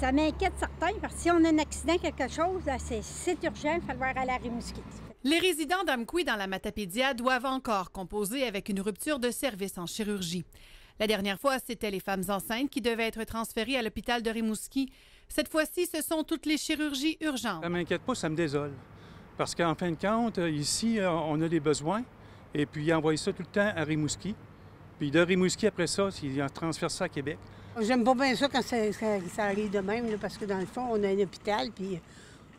Ça m'inquiète certains parce que si on a un accident, quelque chose, euh, c'est urgent, il va à Rimouski. Les résidents d'Amqui dans la Matapédia doivent encore composer avec une rupture de service en chirurgie. La dernière fois, c'était les femmes enceintes qui devaient être transférées à l'hôpital de Rimouski. Cette fois-ci, ce sont toutes les chirurgies urgentes. Ça m'inquiète pas, ça me désole. Parce qu'en fin de compte, euh, ici, euh, on a des besoins. Et puis, ils envoient ça tout le temps à Rimouski. Puis de Rimouski, après ça, ils transfèrent ça à Québec. J'aime pas bien ça quand ça, arrive de même, parce que dans le fond, on a un hôpital, puis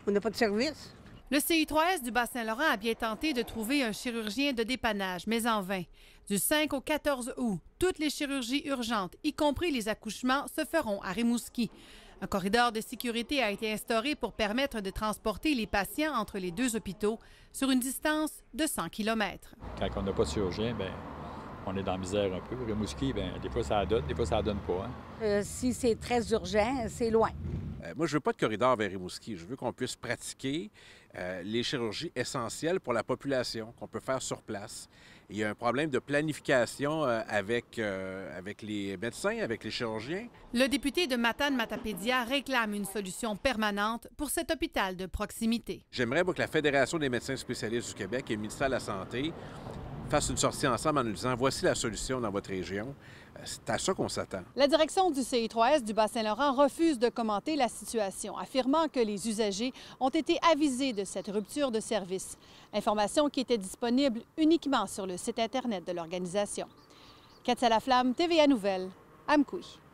on n'a pas de service. Le CI3S du Bas-Saint-Laurent a bien tenté de trouver un chirurgien de dépannage, mais en vain. Du 5 au 14 août, toutes les chirurgies urgentes, y compris les accouchements, se feront à Rimouski. Un corridor de sécurité a été instauré pour permettre de transporter les patients entre les deux hôpitaux sur une distance de 100 km. Quand on n'a pas de chirurgien, bien, on est dans misère un peu. Rimouski, bien, des fois ça donne, des fois ça donne pas. Hein. Euh, si c'est très urgent, c'est loin. Euh, moi, je veux pas de corridor vers Rimouski. Je veux qu'on puisse pratiquer euh, les chirurgies essentielles pour la population, qu'on peut faire sur place. Il y a un problème de planification avec, avec les médecins, avec les chirurgiens. Le député de Matane Matapédia réclame une solution permanente pour cet hôpital de proximité. J'aimerais que la Fédération des médecins spécialistes du Québec et le ministère de la Santé fassent une sortie ensemble en nous disant voici la solution dans votre région. Euh, c'est à ça qu'on s'attend. La direction du CI3S du Bas-Saint-Laurent refuse de commenter la situation, affirmant que les usagers ont été avisés de cette rupture de service, information qui était disponible uniquement sur le site Internet de l'organisation. la flamme, TVA Nouvelle, Amkoui.